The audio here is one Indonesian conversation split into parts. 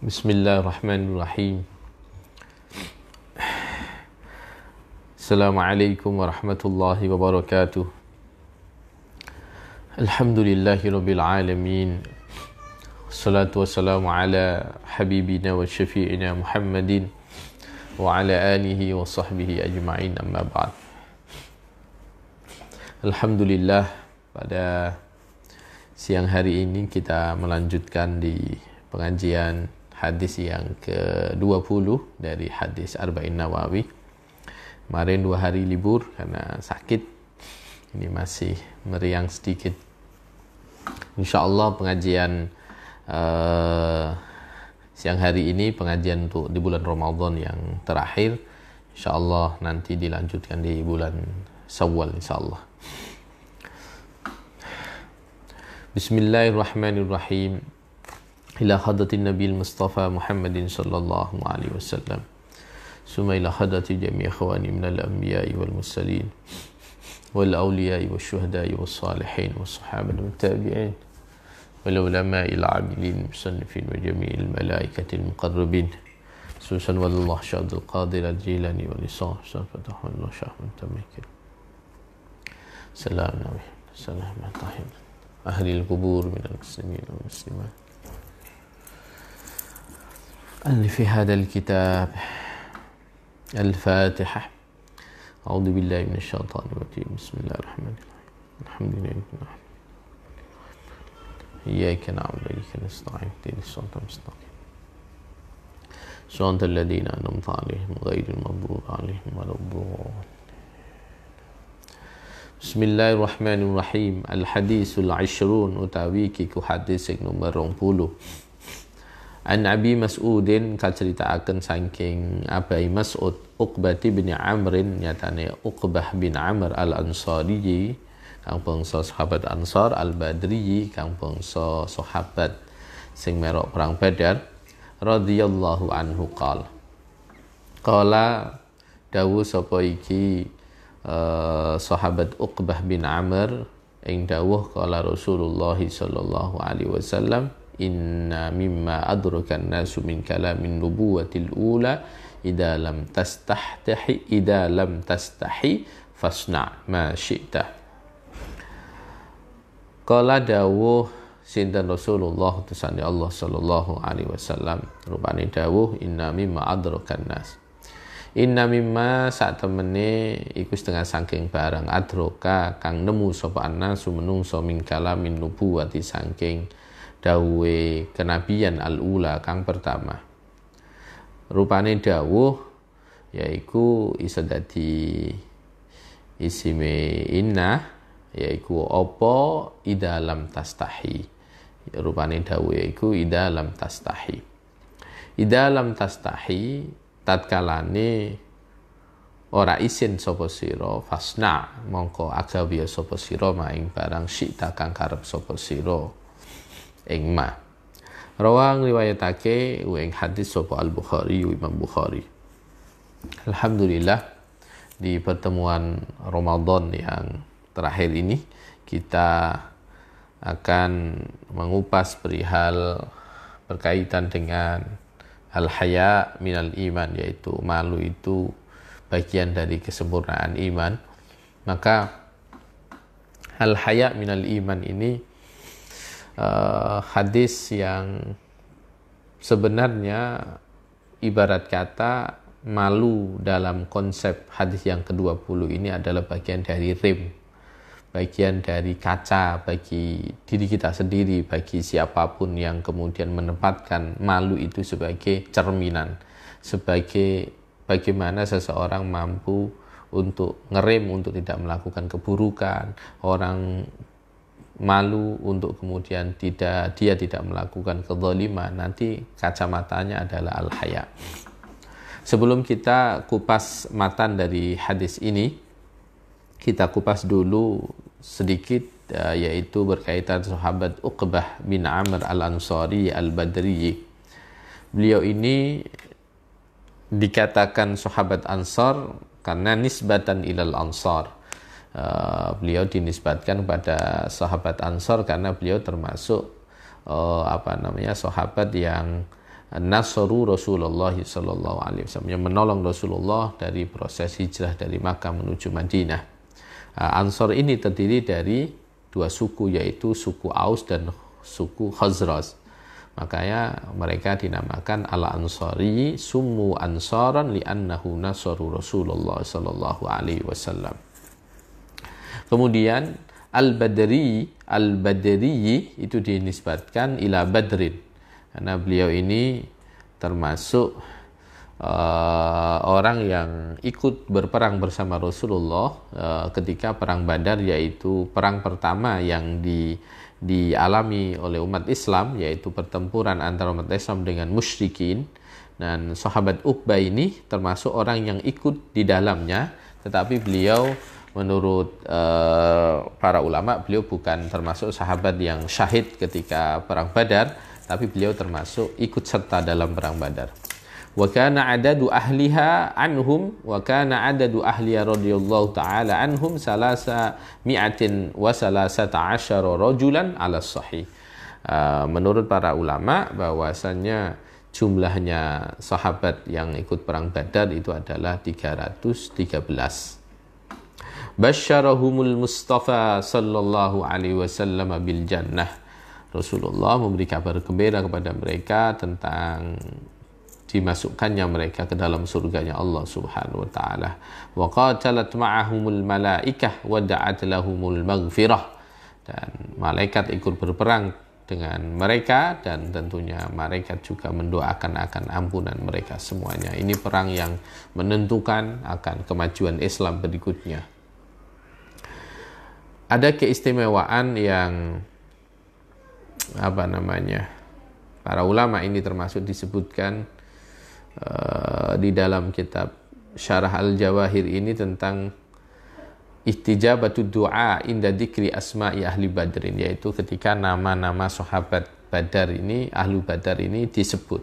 Bismillahirrahmanirrahim. Assalamualaikum warahmatullahi wabarakatuh. Alhamdulillahirabbil alamin. Wassalatu wassalamu Alhamdulillah pada siang hari ini kita melanjutkan di pengajian hadis yang ke-20 dari hadis Arba'in Nawawi. Kemarin dua hari libur karena sakit. Ini masih meriang sedikit. Insya Allah pengajian uh, siang hari ini, pengajian untuk di bulan Ramadan yang terakhir. Insya Allah nanti dilanjutkan di bulan Sawal insya Allah. Bismillahirrahmanirrahim. إلى حضرة النبي المصطفى محمد صلى الله عليه وسلم ثم إلى حضرة جميع إخواني من الأنبياء والمرسلين والأولياء والشهداء والصالحين والصحابة والتابعين والعلماء العاملين المصنفين وجميع الملائكة المقربين سوسن والله شهد عبد القادر الجيلاني ولسان حسن فتح الله شاه من تمكن سلام عليكم سلام عليكم أهل القبور من المسلمين والمسلمات اللي في هذا الكتاب الفاتحة أعوذ بالله من الشيطان الرجيم بسم الله الرحمن الرحيم الحمد لله العالمين إياك نعبد وإياك نستعين اهدنا الصراط المستقيم صراط الذين أنعمت عليهم غير المغضوب عليهم ولا الضالين بسم الله الرحمن الرحيم الحديث العشرون utawi kiku نمبر 20 An Abi Mas'udin akan saking Abai Mas'ud Uqbati bin Amrin nyatane Uqbah bin Amr al-Ansari kang bangsa sahabat Ansar al-Badri kang bangsa sahabat sing merok perang Badar radhiyallahu anhu qala qala dawuh sapa iki uh, sahabat Uqbah bin Amr ing dawuh kala Rasulullah sallallahu alaihi wasallam inna mimma adrakan nasu min kalamin nubuwatil ula idza lam tastahtahi idza lam tastahi fasna ma syi'ta Kala dawuh sinten Rasulullah utusan Allah sallallahu alaihi wasallam rupane dawuh inna mimma adrakan nas Inna mimma saat temene iku setengah sangking barang adroka kang nemu sopan nasu menungso min kalamin nubuwati sangking dawe kenabian al-ula kang pertama rupane dawuh yaiku iso dadi isime inna yaiku opo ida lam tastahi rupane dawuh yaiku ida lam tastahi ida lam tastahi tatkalane ora isin sapa sira fasna mongko agawe sapa sira maing barang syita takang karep sapa sira ing ma rawang riwayatake ing hadis sapa al bukhari imam bukhari alhamdulillah di pertemuan Ramadan yang terakhir ini kita akan mengupas perihal berkaitan dengan al-haya minal iman yaitu malu itu bagian dari kesempurnaan iman maka al-haya minal iman ini uh, hadis yang sebenarnya ibarat kata malu dalam konsep hadis yang ke-20 ini adalah bagian dari rim, bagian dari kaca bagi diri kita sendiri, bagi siapapun yang kemudian menempatkan malu itu sebagai cerminan, sebagai bagaimana seseorang mampu untuk ngerem, untuk tidak melakukan keburukan, orang malu untuk kemudian tidak dia tidak melakukan kezaliman nanti kacamatanya adalah al-haya. Sebelum kita kupas matan dari hadis ini kita kupas dulu sedikit eh, yaitu berkaitan sahabat Uqbah bin Amr al-Ansari al-Badri. Beliau ini dikatakan sahabat Ansar karena nisbatan ilal Ansar Eh, beliau dinisbatkan kepada sahabat Ansor karena beliau termasuk uh, apa namanya sahabat yang nasoru Rasulullah Sallallahu Alaihi Wasallam yang menolong Rasulullah dari proses hijrah dari Makkah menuju Madinah. Eh, Ansor ini terdiri dari dua suku yaitu suku Aus dan suku Khazraj. Makanya mereka dinamakan al Ansori sumu ansoran li'annahu nasoru Rasulullah Sallallahu Alaihi Wasallam. Kemudian Al-Badri, Al-Badri itu dinisbatkan ila Badrin. Karena beliau ini termasuk uh, orang yang ikut berperang bersama Rasulullah uh, ketika perang Badar yaitu perang pertama yang di dialami oleh umat Islam yaitu pertempuran antara umat Islam dengan musyrikin dan sahabat Uqbah ini termasuk orang yang ikut di dalamnya tetapi beliau menurut uh, para ulama beliau bukan termasuk sahabat yang syahid ketika perang Badar tapi beliau termasuk ikut serta dalam perang Badar. Wa kana adadu ahliha anhum wa kana adadu ahliya radhiyallahu taala anhum salasa mi'atin wa salasata asyara rajulan ala sahih. Uh, menurut para ulama bahwasanya jumlahnya sahabat yang ikut perang Badar itu adalah 313 Basyarahumul Mustafa sallallahu alaihi wasallam bil jannah. Rasulullah memberi kabar gembira kepada mereka tentang dimasukkannya mereka ke dalam surganya Allah Subhanahu wa taala. Wa qatalat ma'ahumul malaikah wa da'at lahumul maghfirah. Dan malaikat ikut berperang dengan mereka dan tentunya malaikat juga mendoakan akan ampunan mereka semuanya. Ini perang yang menentukan akan kemajuan Islam berikutnya ada keistimewaan yang apa namanya para ulama ini termasuk disebutkan uh, di dalam kitab Syarah Al-Jawahir ini tentang ihtijabatu doa inda dikri asma'i ahli badrin yaitu ketika nama-nama sahabat badar ini ahlu badar ini disebut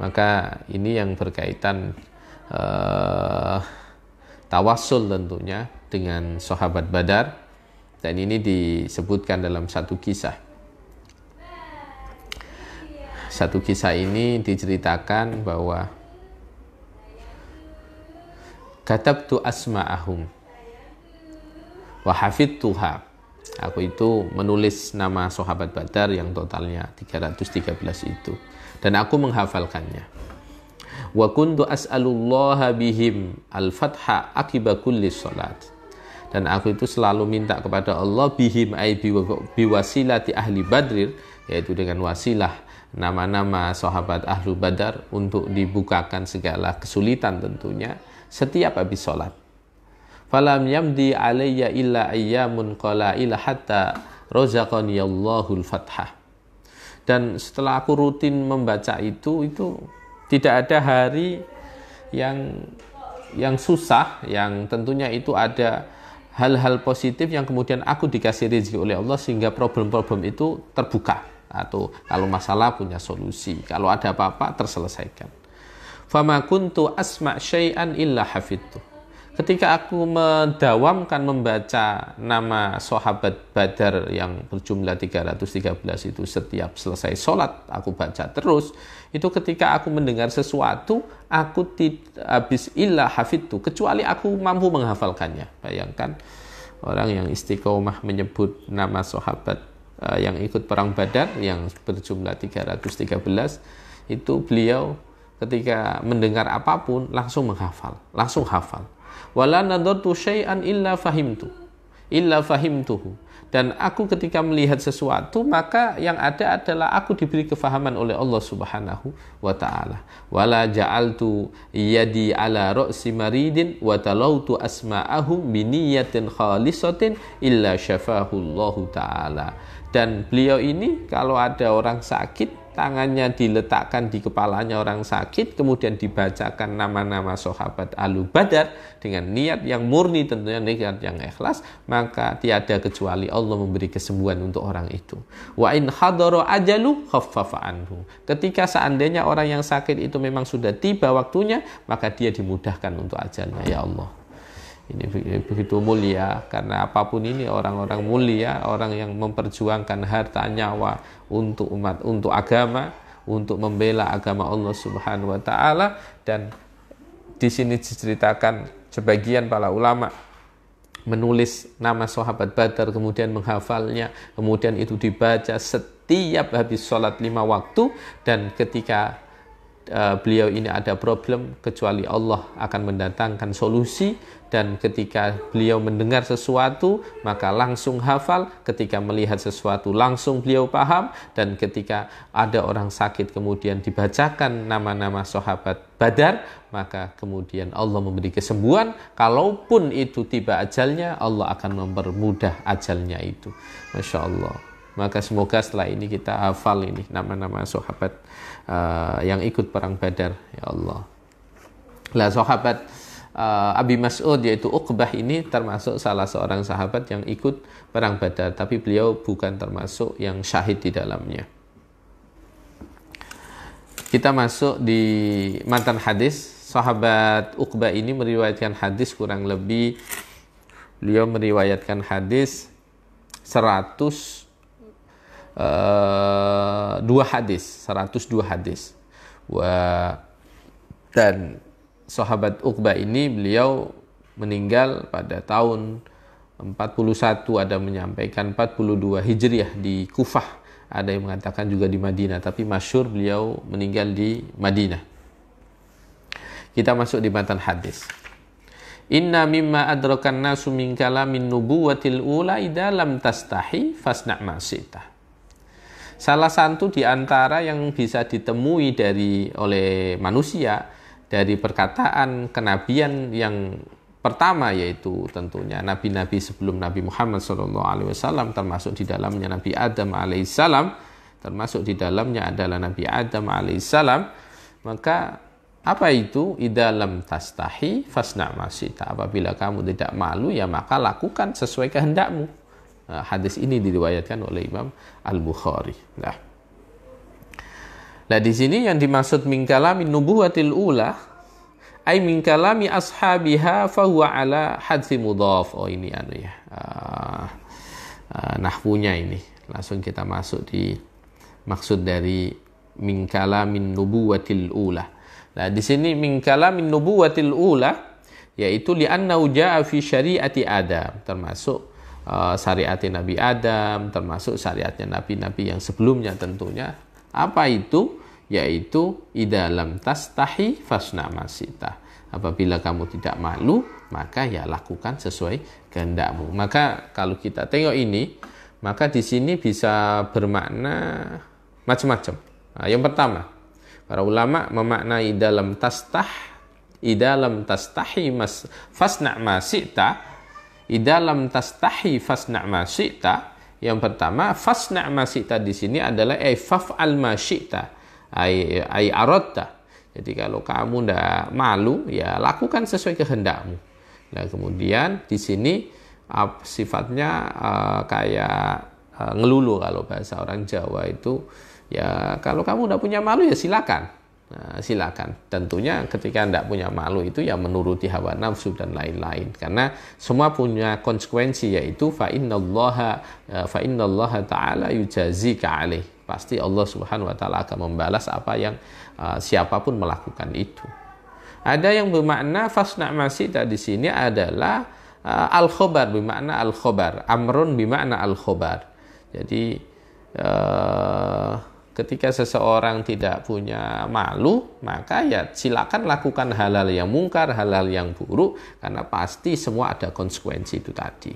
maka ini yang berkaitan uh, eh, tawasul tentunya dengan sahabat badar dan ini disebutkan dalam satu kisah. Satu kisah ini diceritakan bahwa katabtu asma'ahum wa tuha, Aku itu menulis nama sahabat Badar yang totalnya 313 itu dan aku menghafalkannya. Wa kuntu as'alullaha bihim al-fatha akibakulli kulli salat dan aku itu selalu minta kepada Allah bihim ai biwasilati ahli badrir yaitu dengan wasilah nama-nama sahabat ahlu badar untuk dibukakan segala kesulitan tentunya setiap habis sholat falam yamdi alayya illa ayyamun qala'ila hatta razaqani Allahul fathah dan setelah aku rutin membaca itu itu tidak ada hari yang yang susah yang tentunya itu ada hal-hal positif yang kemudian aku dikasih rezeki oleh Allah sehingga problem-problem itu terbuka atau kalau masalah punya solusi kalau ada apa-apa terselesaikan fama kuntu asma syai'an illa hafidtu ketika aku mendawamkan membaca nama sahabat badar yang berjumlah 313 itu setiap selesai sholat aku baca terus itu ketika aku mendengar sesuatu aku tidak habis ilah hafidtu kecuali aku mampu menghafalkannya bayangkan orang yang istiqomah menyebut nama sahabat uh, yang ikut perang badar yang berjumlah 313 itu beliau ketika mendengar apapun langsung menghafal langsung hafal wala nadartu syai'an illa fahimtu illa fahimtuhu dan aku ketika melihat sesuatu maka yang ada adalah aku diberi kefahaman oleh Allah Subhanahu wa taala wala ja'altu yadi ala ra'si maridin wa talautu asma'ahum bi niyatin khalisatin illa syafahu Allah taala dan beliau ini kalau ada orang sakit tangannya diletakkan di kepalanya orang sakit, kemudian dibacakan nama-nama sahabat Alu Badar dengan niat yang murni tentunya niat yang ikhlas, maka tiada kecuali Allah memberi kesembuhan untuk orang itu. Wa in hadoro ajalu khaffafa anhu. Ketika seandainya orang yang sakit itu memang sudah tiba waktunya, maka dia dimudahkan untuk ajalnya ya Allah ini eh, begitu mulia karena apapun ini orang-orang mulia orang yang memperjuangkan harta nyawa untuk umat untuk agama untuk membela agama Allah Subhanahu wa taala dan di sini diceritakan sebagian para ulama menulis nama sahabat Badar kemudian menghafalnya kemudian itu dibaca setiap habis sholat lima waktu dan ketika Eh, beliau ini ada problem kecuali Allah akan mendatangkan solusi dan ketika beliau mendengar sesuatu maka langsung hafal ketika melihat sesuatu langsung beliau paham dan ketika ada orang sakit kemudian dibacakan nama-nama sahabat Badar maka kemudian Allah memberi kesembuhan kalaupun itu tiba ajalnya Allah akan mempermudah ajalnya itu Masya Allah maka semoga setelah ini kita hafal ini nama-nama sahabat uh, yang ikut perang Badar ya Allah. Lah sahabat uh, Abi Mas'ud yaitu Uqbah ini termasuk salah seorang sahabat yang ikut perang Badar tapi beliau bukan termasuk yang syahid di dalamnya. Kita masuk di mantan hadis sahabat Uqbah ini meriwayatkan hadis kurang lebih beliau meriwayatkan hadis 100 Eh, dua hadis, 102 hadis. Wah, dan sahabat Uqbah ini beliau meninggal pada tahun 41 ada menyampaikan 42 Hijriah di Kufah ada yang mengatakan juga di Madinah tapi masyur beliau meninggal di Madinah kita masuk di matan hadis Inna mimma adrakan nasu min kalamin nubuwatil ula idalam tastahi fasna' ma Salah satu di antara yang bisa ditemui dari oleh manusia dari perkataan kenabian yang pertama yaitu tentunya nabi-nabi sebelum Nabi Muhammad Shallallahu Alaihi Wasallam termasuk di dalamnya Nabi Adam alaihissalam termasuk di dalamnya adalah Nabi Adam alaihissalam maka apa itu idalam tastahi fasna masita apabila kamu tidak malu ya maka lakukan sesuai kehendakmu Nah, hadis ini diriwayatkan oleh Imam Al-Bukhari. Nah. Nah, di sini yang dimaksud min Nubuhatil nubuwatil ula ay mingkalami ashabiha fahuwa ala hadfi mudaf. Oh ini anu ya. Uh, uh, nahwunya ini. Langsung kita masuk di maksud dari min Nubuhatil nubuwatil ula. Nah, di sini min Nubuhatil nubuwatil ula yaitu li'annahu ja'a fi syariati Adam termasuk Eh, syariat Nabi Adam, termasuk syariatnya nabi-nabi yang sebelumnya tentunya. Apa itu? Yaitu idalam tas tahi fasna masita. Apabila kamu tidak malu, maka ya lakukan sesuai kehendakmu. Maka kalau kita tengok ini, maka di sini bisa bermakna macam-macam. Nah, yang pertama, para ulama memaknai dalam tastah, idalam tastahi mas fasna masita di idalam tastahi fasna' ma syi'ta. Yang pertama, fasna' ma syi'ta di sini adalah ay eh, faf'al ma syi'ta. Ay, ay aradta. Jadi kalau kamu ndak malu, ya lakukan sesuai kehendakmu. Nah, kemudian di sini sifatnya eh, kayak eh, ngelulu kalau bahasa orang Jawa itu ya kalau kamu udah punya malu ya silakan Nah, silakan. Tentunya ketika Anda punya malu itu ya menuruti hawa nafsu dan lain-lain. Karena semua punya konsekuensi yaitu fa innallaha e, fa ta'ala yujazika alaih. Pasti Allah Subhanahu wa taala akan membalas apa yang uh, siapapun melakukan itu. Ada yang bermakna fasna masih di sini adalah uh, e, al khobar bermakna al khobar, amrun bermakna al khobar. Jadi uh, ketika seseorang tidak punya malu, maka ya silakan lakukan halal yang mungkar, halal yang buruk, karena pasti semua ada konsekuensi itu tadi.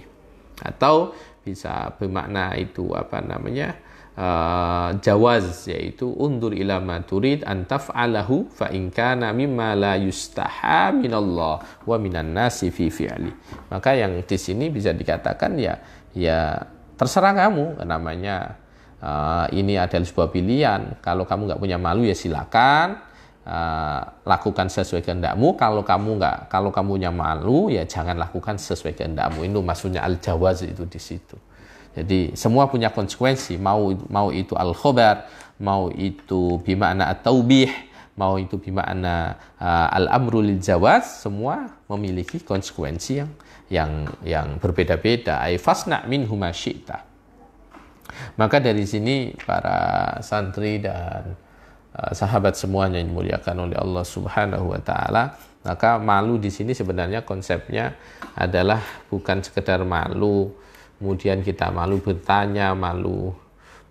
Atau bisa bermakna itu apa namanya uh, jawaz yaitu undur ilama turid antaf alahu fa inka nami mimma la minallah wa minan nasi fi ali maka yang di sini bisa dikatakan ya ya terserah kamu namanya Ah, ini adalah sebuah pilihan. Kalau kamu nggak punya malu ya silakan uh, lakukan sesuai kehendakmu. Kalau kamu nggak, kalau kamu punya malu ya jangan lakukan sesuai kehendakmu. Itu maksudnya al jawaz itu di situ. Jadi semua punya konsekuensi. Mau mau itu al khobar, mau itu bimana atau taubih, mau itu bimana uh, ah, al amrul jawaz. Semua memiliki konsekuensi yang yang yang berbeda-beda. Ay fasna min humasyita maka dari sini para santri dan eh, sahabat semuanya yang dimuliakan oleh Allah Subhanahu wa taala, maka malu di sini sebenarnya konsepnya adalah bukan sekedar malu, kemudian kita malu bertanya, malu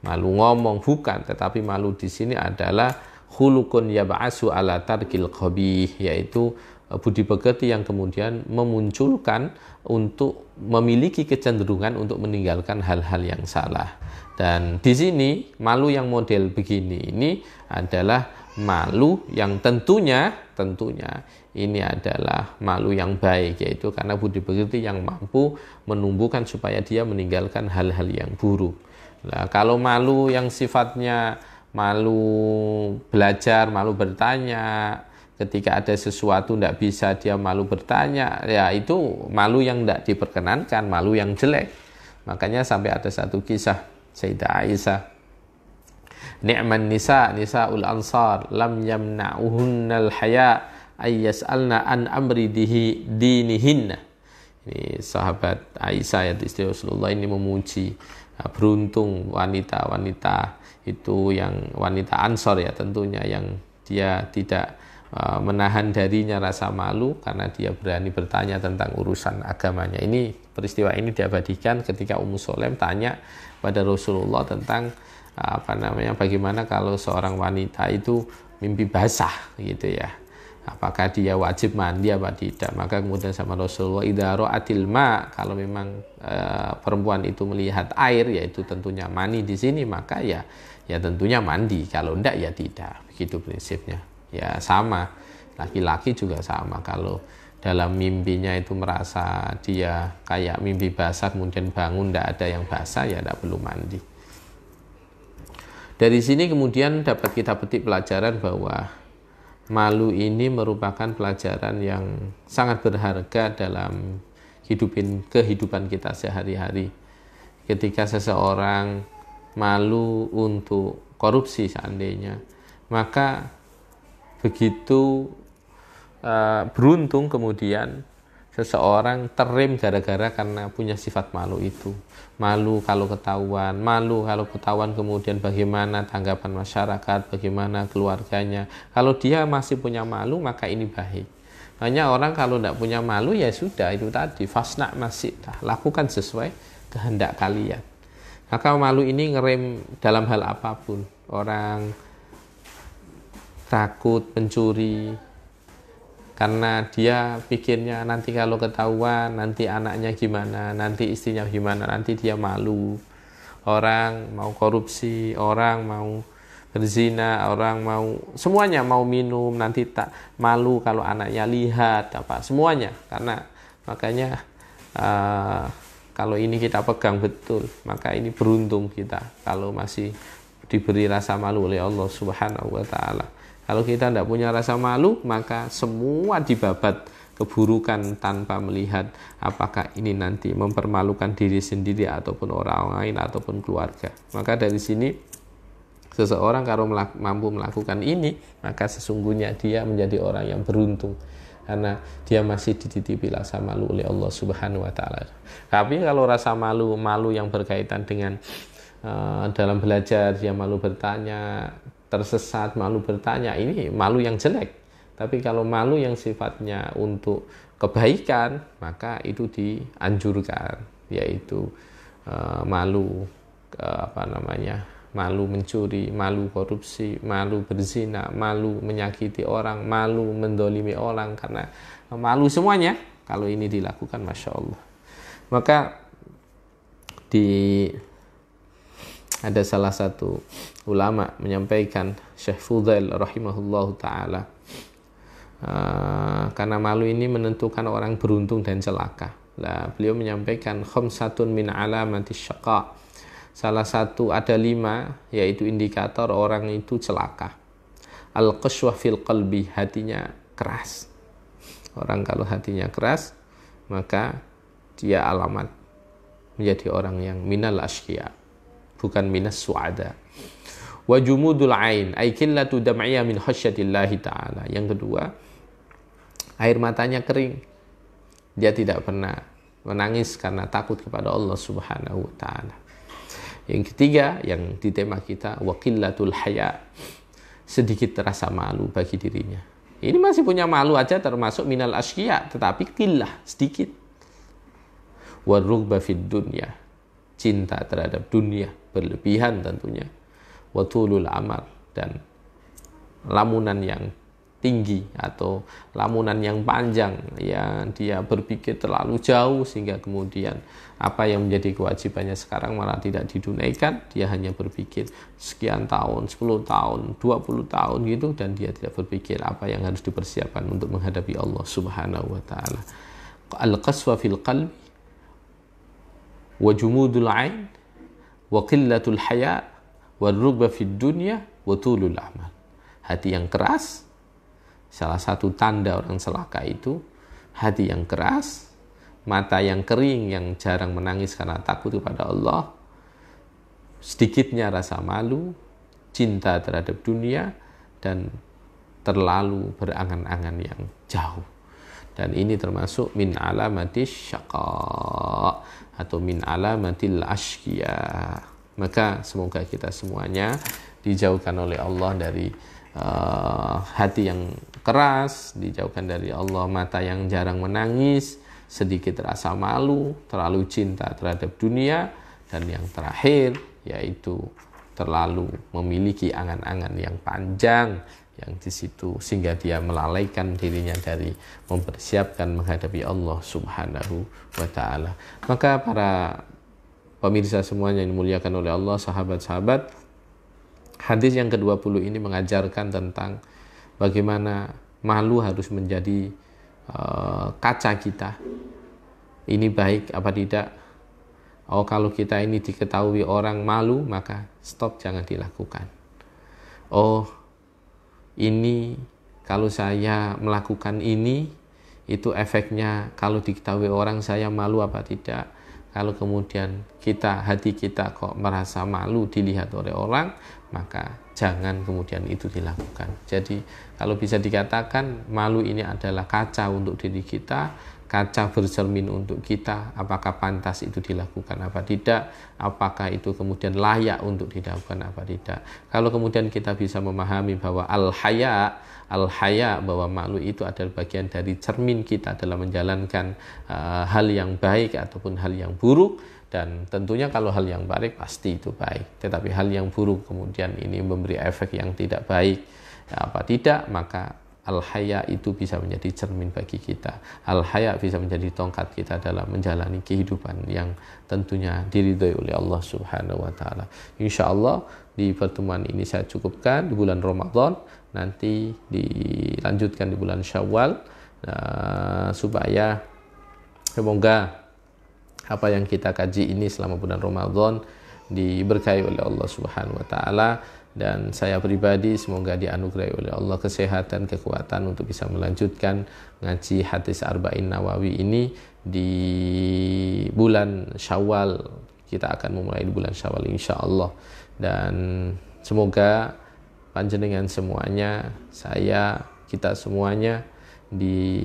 malu ngomong bukan, tetapi malu di sini adalah hulukun yab'asu ala tarkil qabih yaitu Eh, budi pekerti yang kemudian memunculkan untuk memiliki kecenderungan untuk meninggalkan hal-hal yang salah. Dan di sini malu yang model begini ini adalah malu yang tentunya tentunya ini adalah malu yang baik yaitu karena budi pekerti yang mampu menumbuhkan supaya dia meninggalkan hal-hal yang buruk. Nah, kalau malu yang sifatnya malu belajar, malu bertanya, ketika ada sesuatu tidak bisa dia malu bertanya ya itu malu yang tidak diperkenankan malu yang jelek makanya sampai ada satu kisah Sayyidah Aisyah Ni'man nisa nisa ul ansar lam yamna'uhunnal haya ayyas'alna an amri dihi dinihinna ini sahabat Aisyah ya istri Rasulullah ini memuji eh, beruntung wanita-wanita itu yang wanita ansor ya tentunya yang dia tidak Ah, menahan darinya rasa malu karena dia berani bertanya tentang urusan agamanya. Ini peristiwa ini diabadikan ketika Ummu Solem tanya pada Rasulullah tentang ah, apa namanya bagaimana kalau seorang wanita itu mimpi basah gitu ya. Apakah dia wajib mandi apa tidak? Maka kemudian sama Rasulullah idharo atilma kalau memang e, perempuan itu melihat air yaitu tentunya mandi di sini maka ya ya tentunya mandi kalau tidak ya tidak begitu prinsipnya ya sama laki-laki juga sama kalau dalam mimpinya itu merasa dia kayak mimpi basah kemudian bangun tidak ada yang basah ya tidak perlu mandi dari sini kemudian dapat kita petik pelajaran bahwa malu ini merupakan pelajaran yang sangat berharga dalam hidupin kehidupan kita sehari-hari ketika seseorang malu untuk korupsi seandainya maka begitu uh, beruntung kemudian seseorang terim gara-gara karena punya sifat malu itu. Malu kalau ketahuan, malu kalau ketahuan kemudian bagaimana tanggapan masyarakat, bagaimana keluarganya. Kalau dia masih punya malu maka ini baik. Hanya orang kalau tidak punya malu ya sudah itu tadi fasna masih nah, lakukan sesuai kehendak kalian. Maka malu ini ngerem dalam hal apapun. Orang takut mencuri karena dia pikirnya nanti kalau ketahuan nanti anaknya gimana nanti istrinya gimana nanti dia malu orang mau korupsi orang mau berzina orang mau semuanya mau minum nanti tak malu kalau anaknya lihat apa semuanya karena makanya uh, kalau ini kita pegang betul maka ini beruntung kita kalau masih diberi rasa malu oleh Allah Subhanahu wa taala kalau kita tidak punya rasa malu, maka semua dibabat keburukan tanpa melihat apakah ini nanti mempermalukan diri sendiri ataupun orang lain ataupun keluarga. Maka dari sini seseorang kalau melak mampu melakukan ini, maka sesungguhnya dia menjadi orang yang beruntung karena dia masih dititipi rasa malu oleh Allah Subhanahu wa taala. Tapi kalau rasa malu malu yang berkaitan dengan uh, dalam belajar dia malu bertanya, tersesat, malu bertanya, ini malu yang jelek. Tapi kalau malu yang sifatnya untuk kebaikan, maka itu dianjurkan, yaitu uh, malu uh, apa namanya? malu mencuri, malu korupsi, malu berzina, malu menyakiti orang, malu mendolimi orang karena malu semuanya kalau ini dilakukan masya Allah maka di ada salah satu ulama menyampaikan Syekh Fudail rahimahullahu taala uh, karena malu ini menentukan orang beruntung dan celaka. Nah, beliau menyampaikan khamsatun min alamati syaqa. Salah satu ada lima yaitu indikator orang itu celaka. Al qaswa fil qalbi, hatinya keras. Orang kalau hatinya keras, maka dia alamat menjadi orang yang minal asyiah bukan minas suada wa jumudul ain ay qillatu dam'iyya min khasyatillahi taala yang kedua air matanya kering dia tidak pernah menangis karena takut kepada Allah Subhanahu wa taala yang ketiga yang di tema kita wa qillatul haya sedikit terasa malu bagi dirinya ini masih punya malu aja termasuk minal asqiya tetapi qillah sedikit warugba fid dunya cinta terhadap dunia berlebihan tentunya watulul amal dan lamunan yang tinggi atau lamunan yang panjang ya dia berpikir terlalu jauh sehingga kemudian apa yang menjadi kewajibannya sekarang malah tidak didunaikan dia hanya berpikir sekian tahun 10 tahun 20 tahun gitu dan dia tidak berpikir apa yang harus dipersiapkan untuk menghadapi Allah Subhanahu wa taala al-qaswa fil qalbi wa ain wa qillatul haya wa rugba fid dunya wa tulul amal. Hati yang keras salah satu tanda orang celaka itu hati yang keras, mata yang kering yang jarang menangis karena takut kepada Allah, sedikitnya rasa malu, cinta terhadap dunia dan terlalu berangan-angan yang jauh. Dan ini termasuk min alamati syaqa atau min alamatil ashkia. Maka semoga kita semuanya dijauhkan oleh Allah dari uh, hati yang keras, dijauhkan dari Allah mata yang jarang menangis, sedikit rasa malu, terlalu cinta terhadap dunia, dan yang terakhir yaitu terlalu memiliki angan-angan yang panjang yang di situ sehingga dia melalaikan dirinya dari mempersiapkan menghadapi Allah Subhanahu wa taala. Maka para pemirsa semuanya yang dimuliakan oleh Allah, sahabat-sahabat, hadis yang ke-20 ini mengajarkan tentang bagaimana malu harus menjadi uh, kaca kita. Ini baik apa tidak? Oh, kalau kita ini diketahui orang malu, maka stop jangan dilakukan. Oh, ini, kalau saya melakukan ini, itu efeknya kalau diketahui orang saya malu apa tidak. Kalau kemudian kita hati kita kok merasa malu dilihat oleh orang, maka jangan kemudian itu dilakukan. Jadi kalau bisa dikatakan malu ini adalah kaca untuk diri kita kaca bercermin untuk kita apakah pantas itu dilakukan apa tidak apakah itu kemudian layak untuk dilakukan apa tidak kalau kemudian kita bisa memahami bahwa al haya al haya bahwa makhluk itu adalah bagian dari cermin kita dalam menjalankan uh, hal yang baik ataupun hal yang buruk dan tentunya kalau hal yang baik pasti itu baik tetapi hal yang buruk kemudian ini memberi efek yang tidak baik apa tidak maka Al-haya itu bisa menjadi cermin bagi kita. Al-haya bisa menjadi tongkat kita dalam menjalani kehidupan yang tentunya diridhoi oleh Allah Subhanahu wa taala. Insyaallah di pertemuan ini saya cukupkan di bulan Ramadan, nanti dilanjutkan di bulan Syawal uh, supaya semoga apa yang kita kaji ini selama bulan Ramadan diberkahi oleh Allah Subhanahu wa taala dan saya pribadi semoga dianugerahi oleh Allah kesehatan, kekuatan untuk bisa melanjutkan ngaji hadis Arba'in Nawawi ini di bulan Syawal. Kita akan memulai di bulan Syawal insya Allah. Dan semoga panjenengan semuanya, saya, kita semuanya di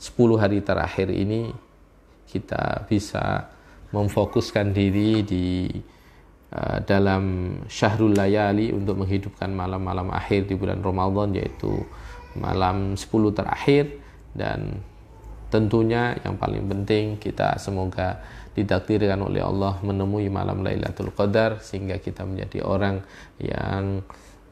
10 hari terakhir ini kita bisa memfokuskan diri di Uh, dalam syahrul layali untuk menghidupkan malam-malam akhir di bulan Ramadan yaitu malam 10 terakhir dan tentunya yang paling penting kita semoga ditakdirkan oleh Allah menemui malam Lailatul Qadar sehingga kita menjadi orang yang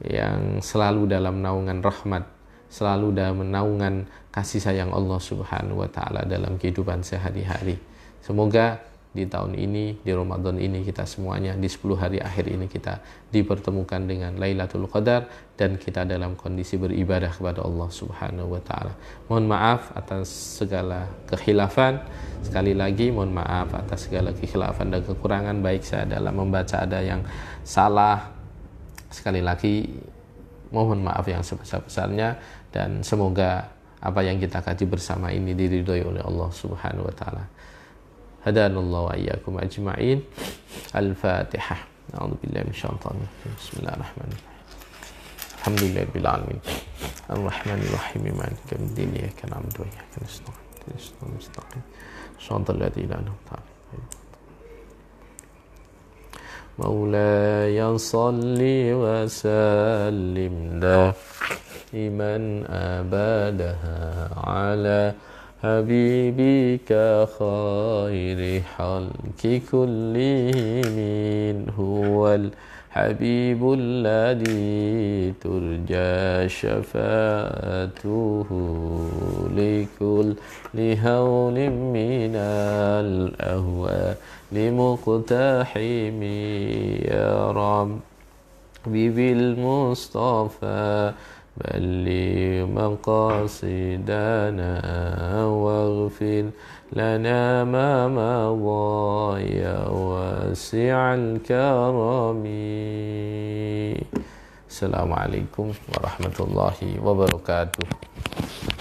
yang selalu dalam naungan rahmat, selalu dalam naungan kasih sayang Allah Subhanahu wa taala dalam kehidupan sehari-hari. Semoga di tahun ini, di Ramadan ini kita semuanya, di 10 hari akhir ini kita dipertemukan dengan Lailatul Qadar dan kita dalam kondisi beribadah kepada Allah Subhanahu wa taala. Mohon maaf atas segala kekhilafan. Sekali lagi mohon maaf atas segala kekhilafan dan kekurangan baik saya dalam membaca ada yang salah. Sekali lagi mohon maaf yang sebesar-besarnya dan semoga apa yang kita kaji bersama ini diridhoi oleh Allah Subhanahu wa taala. هدانا الله وإياكم أجمعين الفاتحة أعوذ بالله من الشيطان الرجيم بسم الله الرحمن الرحيم الحمد لله رب العالمين الرحمن الرحيم مالك يوم الدين إياك نعبد وإياك نستعين اهدنا المستقيم صراط الذين أنعمت عليهم مولاي صل وسلم دائما أبدا على حبيبك خير حلق كلهم هو الحبيب الذي ترجى شفاته لكل لهول من الأهوال لمقتحم يا رب بالمصطفى بل مقاصدنا واغفر لنا ما مضى يا واسع الكرم السلام عليكم ورحمة الله وبركاته